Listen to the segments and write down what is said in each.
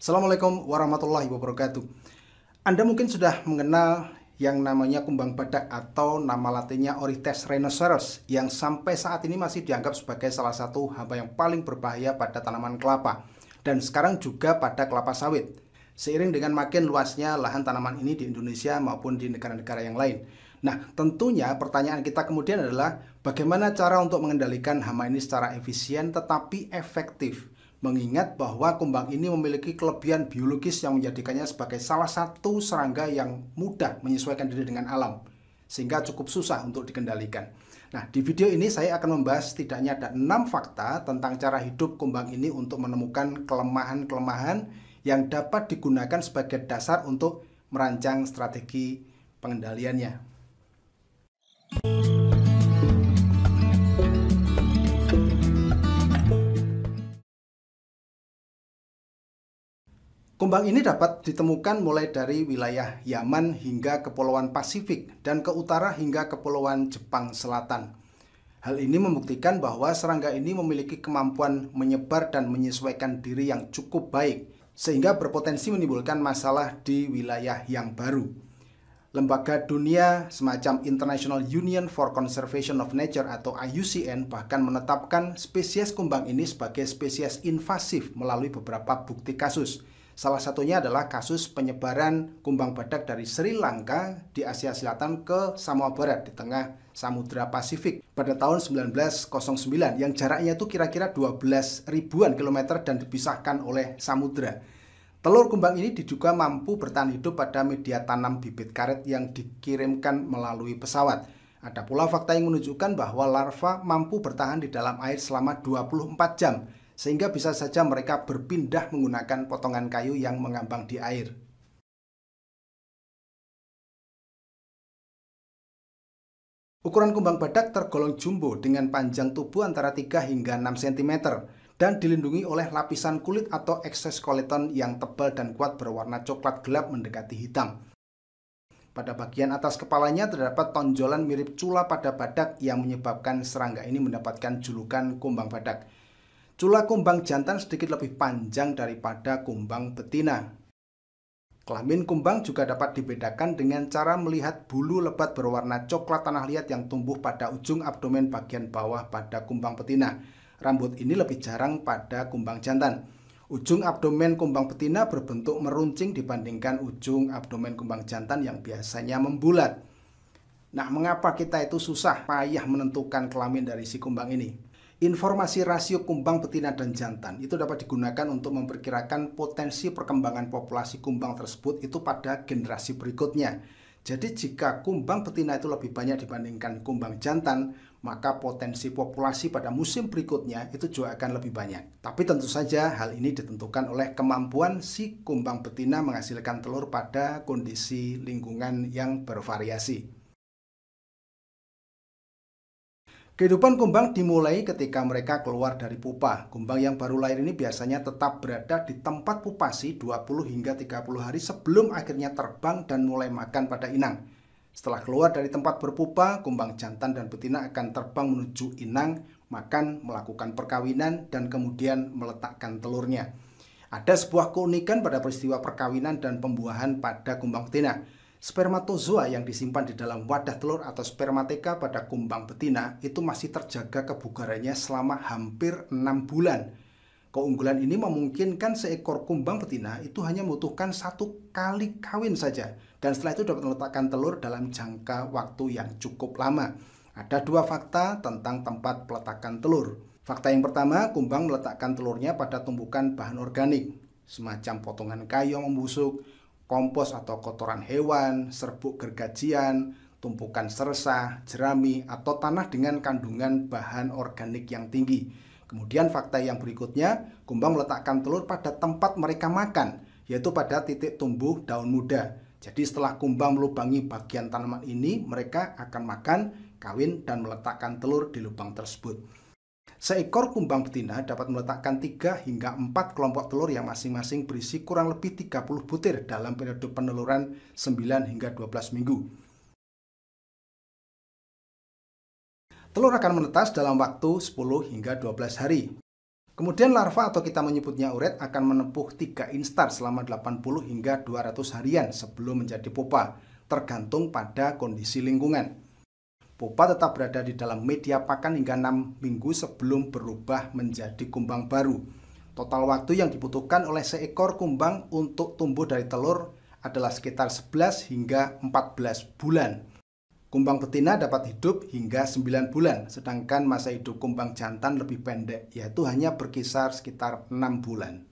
Assalamualaikum warahmatullahi wabarakatuh. Anda mungkin sudah mengenal yang namanya kumbang badak atau nama latinnya Orites rhinoceros yang sampai saat ini masih dianggap sebagai salah satu hama yang paling berbahaya pada tanaman kelapa dan sekarang juga pada kelapa sawit. Seiring dengan makin luasnya lahan tanaman ini di Indonesia maupun di negara-negara yang lain. Nah, tentunya pertanyaan kita kemudian adalah bagaimana cara untuk mengendalikan hama ini secara efisien tetapi efektif mengingat bahwa kumbang ini memiliki kelebihan biologis yang menjadikannya sebagai salah satu serangga yang mudah menyesuaikan diri dengan alam, sehingga cukup susah untuk dikendalikan. Nah, di video ini saya akan membahas setidaknya ada enam fakta tentang cara hidup kumbang ini untuk menemukan kelemahan-kelemahan yang dapat digunakan sebagai dasar untuk merancang strategi pengendaliannya. Kumbang ini dapat ditemukan mulai dari wilayah Yaman hingga Kepulauan Pasifik dan ke utara hingga Kepulauan Jepang Selatan. Hal ini membuktikan bahwa serangga ini memiliki kemampuan menyebar dan menyesuaikan diri yang cukup baik, sehingga berpotensi menimbulkan masalah di wilayah yang baru. Lembaga dunia semacam International Union for Conservation of Nature atau IUCN bahkan menetapkan spesies kumbang ini sebagai spesies invasif melalui beberapa bukti kasus Salah satunya adalah kasus penyebaran kumbang badak dari Sri Lanka di Asia Selatan ke Samoa Barat di tengah Samudra Pasifik pada tahun 1909 yang jaraknya itu kira-kira 12 ribuan kilometer dan dipisahkan oleh samudra. Telur kumbang ini diduga mampu bertahan hidup pada media tanam bibit karet yang dikirimkan melalui pesawat. Ada pula fakta yang menunjukkan bahwa larva mampu bertahan di dalam air selama 24 jam sehingga bisa saja mereka berpindah menggunakan potongan kayu yang mengambang di air. Ukuran kumbang badak tergolong jumbo dengan panjang tubuh antara 3 hingga 6 cm dan dilindungi oleh lapisan kulit atau ekses yang tebal dan kuat berwarna coklat gelap mendekati hitam. Pada bagian atas kepalanya terdapat tonjolan mirip cula pada badak yang menyebabkan serangga ini mendapatkan julukan kumbang badak. Cula kumbang jantan sedikit lebih panjang daripada kumbang betina. Kelamin kumbang juga dapat dibedakan dengan cara melihat bulu lebat berwarna coklat tanah liat yang tumbuh pada ujung abdomen bagian bawah pada kumbang betina. Rambut ini lebih jarang pada kumbang jantan. Ujung abdomen kumbang betina berbentuk meruncing dibandingkan ujung abdomen kumbang jantan yang biasanya membulat. Nah, mengapa kita itu susah payah menentukan kelamin dari si kumbang ini? Informasi rasio kumbang betina dan jantan itu dapat digunakan untuk memperkirakan potensi perkembangan populasi kumbang tersebut itu pada generasi berikutnya. Jadi jika kumbang betina itu lebih banyak dibandingkan kumbang jantan, maka potensi populasi pada musim berikutnya itu juga akan lebih banyak. Tapi tentu saja hal ini ditentukan oleh kemampuan si kumbang betina menghasilkan telur pada kondisi lingkungan yang bervariasi. Kehidupan kumbang dimulai ketika mereka keluar dari pupa. Kumbang yang baru lahir ini biasanya tetap berada di tempat pupasi 20 hingga 30 hari sebelum akhirnya terbang dan mulai makan pada inang. Setelah keluar dari tempat berpupa, kumbang jantan dan betina akan terbang menuju inang, makan, melakukan perkawinan, dan kemudian meletakkan telurnya. Ada sebuah keunikan pada peristiwa perkawinan dan pembuahan pada kumbang betina Spermatozoa yang disimpan di dalam wadah telur atau spermateka pada kumbang betina itu masih terjaga kebugarannya selama hampir 6 bulan. Keunggulan ini memungkinkan seekor kumbang betina itu hanya membutuhkan satu kali kawin saja dan setelah itu dapat meletakkan telur dalam jangka waktu yang cukup lama. Ada dua fakta tentang tempat peletakan telur. Fakta yang pertama, kumbang meletakkan telurnya pada tumbukan bahan organik, semacam potongan kayu yang membusuk, kompos atau kotoran hewan, serbuk gergajian, tumpukan sersa, jerami, atau tanah dengan kandungan bahan organik yang tinggi. Kemudian fakta yang berikutnya, kumbang meletakkan telur pada tempat mereka makan, yaitu pada titik tumbuh daun muda. Jadi setelah kumbang melubangi bagian tanaman ini, mereka akan makan, kawin, dan meletakkan telur di lubang tersebut. Seekor kumbang betina dapat meletakkan 3 hingga 4 kelompok telur yang masing-masing berisi kurang lebih 30 butir dalam periode peneluran 9 hingga 12 minggu. Telur akan menetas dalam waktu 10 hingga 12 hari. Kemudian larva atau kita menyebutnya uret akan menempuh 3 instar selama 80 hingga 200 harian sebelum menjadi pupa, tergantung pada kondisi lingkungan. Pupa tetap berada di dalam media pakan hingga 6 minggu sebelum berubah menjadi kumbang baru. Total waktu yang dibutuhkan oleh seekor kumbang untuk tumbuh dari telur adalah sekitar 11 hingga 14 bulan. Kumbang betina dapat hidup hingga 9 bulan, sedangkan masa hidup kumbang jantan lebih pendek, yaitu hanya berkisar sekitar 6 bulan.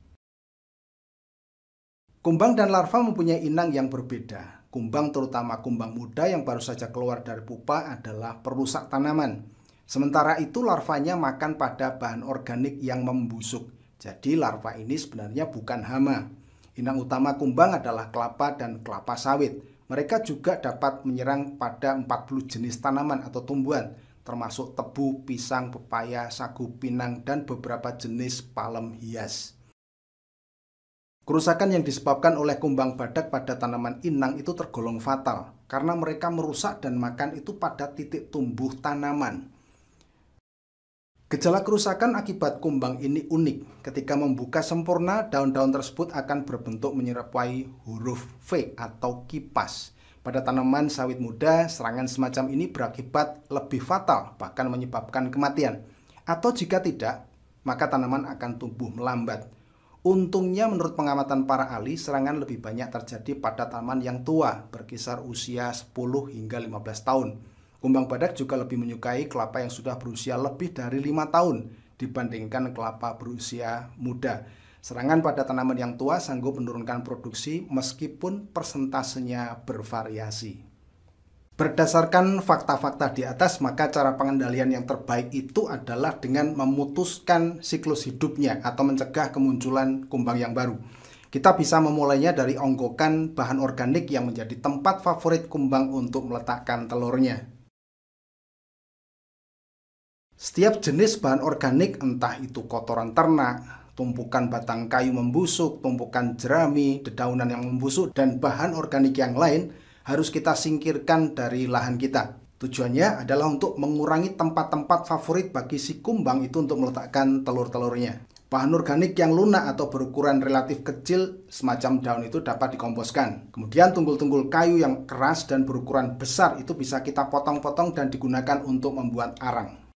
Kumbang dan larva mempunyai inang yang berbeda. Kumbang terutama kumbang muda yang baru saja keluar dari pupa adalah perusak tanaman. Sementara itu larvanya makan pada bahan organik yang membusuk. Jadi larva ini sebenarnya bukan hama. Inang utama kumbang adalah kelapa dan kelapa sawit. Mereka juga dapat menyerang pada 40 jenis tanaman atau tumbuhan, termasuk tebu, pisang, pepaya, sagu, pinang, dan beberapa jenis palem hias. Kerusakan yang disebabkan oleh kumbang badak pada tanaman inang itu tergolong fatal karena mereka merusak dan makan itu pada titik tumbuh tanaman. Gejala kerusakan akibat kumbang ini unik. Ketika membuka sempurna, daun-daun tersebut akan berbentuk menyerupai huruf V atau kipas. Pada tanaman sawit muda, serangan semacam ini berakibat lebih fatal, bahkan menyebabkan kematian. Atau jika tidak, maka tanaman akan tumbuh melambat. Untungnya menurut pengamatan para ahli, serangan lebih banyak terjadi pada tanaman yang tua, berkisar usia 10 hingga 15 tahun. Kumbang badak juga lebih menyukai kelapa yang sudah berusia lebih dari 5 tahun dibandingkan kelapa berusia muda. Serangan pada tanaman yang tua sanggup menurunkan produksi meskipun persentasenya bervariasi. Berdasarkan fakta-fakta di atas, maka cara pengendalian yang terbaik itu adalah dengan memutuskan siklus hidupnya atau mencegah kemunculan kumbang yang baru. Kita bisa memulainya dari onggokan bahan organik yang menjadi tempat favorit kumbang untuk meletakkan telurnya. Setiap jenis bahan organik, entah itu kotoran ternak, tumpukan batang kayu membusuk, tumpukan jerami, dedaunan yang membusuk, dan bahan organik yang lain, harus kita singkirkan dari lahan kita. Tujuannya adalah untuk mengurangi tempat-tempat favorit bagi si kumbang itu untuk meletakkan telur-telurnya. Bahan organik yang lunak atau berukuran relatif kecil semacam daun itu dapat dikomposkan. Kemudian tunggul-tunggul kayu yang keras dan berukuran besar itu bisa kita potong-potong dan digunakan untuk membuat arang.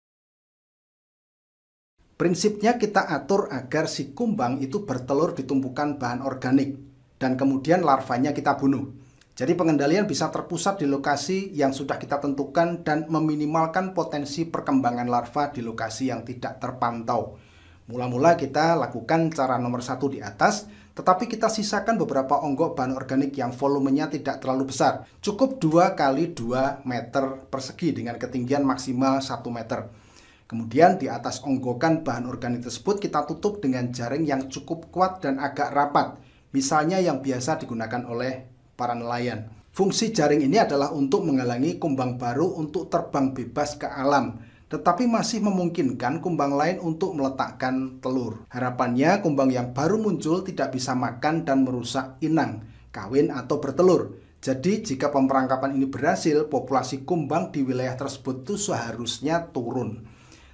Prinsipnya kita atur agar si kumbang itu bertelur di tumpukan bahan organik dan kemudian larvanya kita bunuh. Jadi pengendalian bisa terpusat di lokasi yang sudah kita tentukan dan meminimalkan potensi perkembangan larva di lokasi yang tidak terpantau. Mula-mula kita lakukan cara nomor satu di atas, tetapi kita sisakan beberapa onggok bahan organik yang volumenya tidak terlalu besar. Cukup 2 kali 2 meter persegi dengan ketinggian maksimal 1 meter. Kemudian di atas onggokan bahan organik tersebut kita tutup dengan jaring yang cukup kuat dan agak rapat. Misalnya yang biasa digunakan oleh para nelayan. Fungsi jaring ini adalah untuk menghalangi kumbang baru untuk terbang bebas ke alam, tetapi masih memungkinkan kumbang lain untuk meletakkan telur. Harapannya kumbang yang baru muncul tidak bisa makan dan merusak inang, kawin atau bertelur. Jadi jika pemperangkapan ini berhasil, populasi kumbang di wilayah tersebut itu seharusnya turun.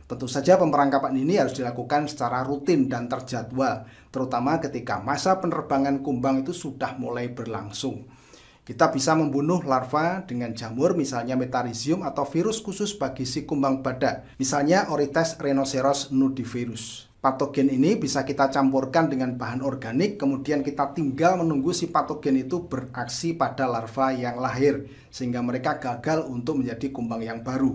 Tentu saja pemerangkapan ini harus dilakukan secara rutin dan terjadwal, terutama ketika masa penerbangan kumbang itu sudah mulai berlangsung. Kita bisa membunuh larva dengan jamur misalnya Metarizium atau virus khusus bagi si kumbang badak, misalnya Orites rhinoceros nudivirus. Patogen ini bisa kita campurkan dengan bahan organik, kemudian kita tinggal menunggu si patogen itu beraksi pada larva yang lahir, sehingga mereka gagal untuk menjadi kumbang yang baru.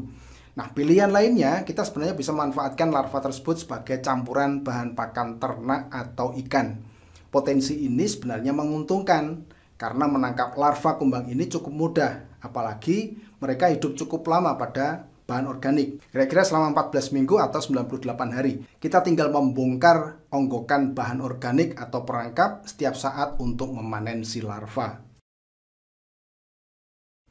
Nah, pilihan lainnya kita sebenarnya bisa memanfaatkan larva tersebut sebagai campuran bahan pakan ternak atau ikan. Potensi ini sebenarnya menguntungkan karena menangkap larva kumbang ini cukup mudah, apalagi mereka hidup cukup lama pada bahan organik. Kira-kira selama 14 minggu atau 98 hari. Kita tinggal membongkar onggokan bahan organik atau perangkap setiap saat untuk memanen si larva.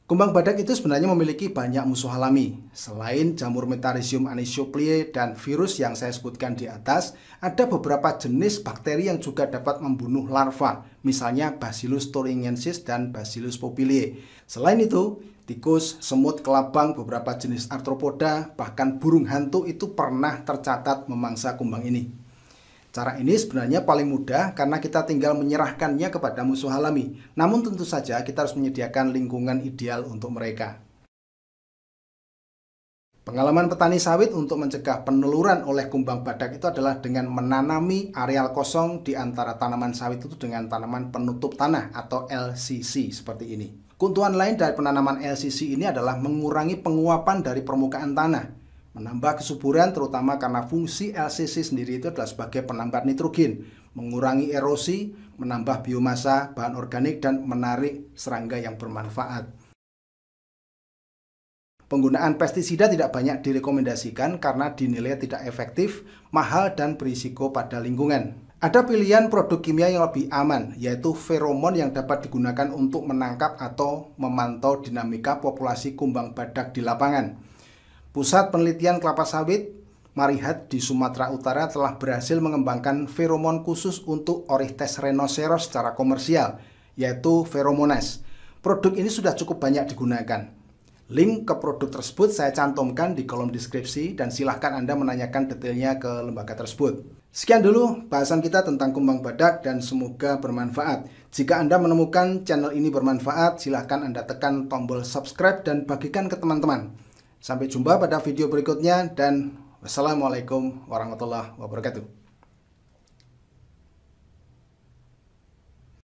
Kumbang badak itu sebenarnya memiliki banyak musuh alami. Selain jamur Metarisium anisoplie dan virus yang saya sebutkan di atas, ada beberapa jenis bakteri yang juga dapat membunuh larva, misalnya Bacillus thuringiensis dan Bacillus papillae. Selain itu, tikus, semut, kelabang, beberapa jenis arthropoda, bahkan burung hantu itu pernah tercatat memangsa kumbang ini. Cara ini sebenarnya paling mudah karena kita tinggal menyerahkannya kepada musuh alami. Namun tentu saja kita harus menyediakan lingkungan ideal untuk mereka. Pengalaman petani sawit untuk mencegah peneluran oleh kumbang badak itu adalah dengan menanami areal kosong di antara tanaman sawit itu dengan tanaman penutup tanah atau LCC seperti ini. Keuntungan lain dari penanaman LCC ini adalah mengurangi penguapan dari permukaan tanah Menambah kesuburan terutama karena fungsi LCC sendiri itu adalah sebagai penambat nitrogen, mengurangi erosi, menambah biomasa, bahan organik, dan menarik serangga yang bermanfaat. Penggunaan pestisida tidak banyak direkomendasikan karena dinilai tidak efektif, mahal, dan berisiko pada lingkungan. Ada pilihan produk kimia yang lebih aman, yaitu feromon yang dapat digunakan untuk menangkap atau memantau dinamika populasi kumbang badak di lapangan. Pusat Penelitian Kelapa Sawit Marihat di Sumatera Utara telah berhasil mengembangkan feromon khusus untuk Oryctes rhinoceros secara komersial, yaitu feromones. Produk ini sudah cukup banyak digunakan. Link ke produk tersebut saya cantumkan di kolom deskripsi dan silahkan Anda menanyakan detailnya ke lembaga tersebut. Sekian dulu bahasan kita tentang kumbang badak dan semoga bermanfaat. Jika Anda menemukan channel ini bermanfaat, silahkan Anda tekan tombol subscribe dan bagikan ke teman-teman. Sampai jumpa pada video berikutnya dan wassalamualaikum warahmatullahi wabarakatuh.